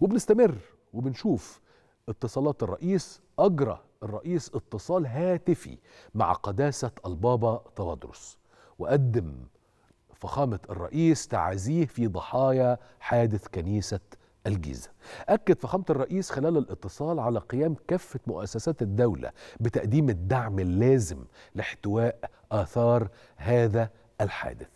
وبنستمر وبنشوف اتصالات الرئيس أجرى الرئيس اتصال هاتفي مع قداسة البابا توادرس وقدم فخامة الرئيس تعزيه في ضحايا حادث كنيسة الجيزة أكد فخامة الرئيس خلال الاتصال على قيام كافة مؤسسات الدولة بتقديم الدعم اللازم لاحتواء آثار هذا الحادث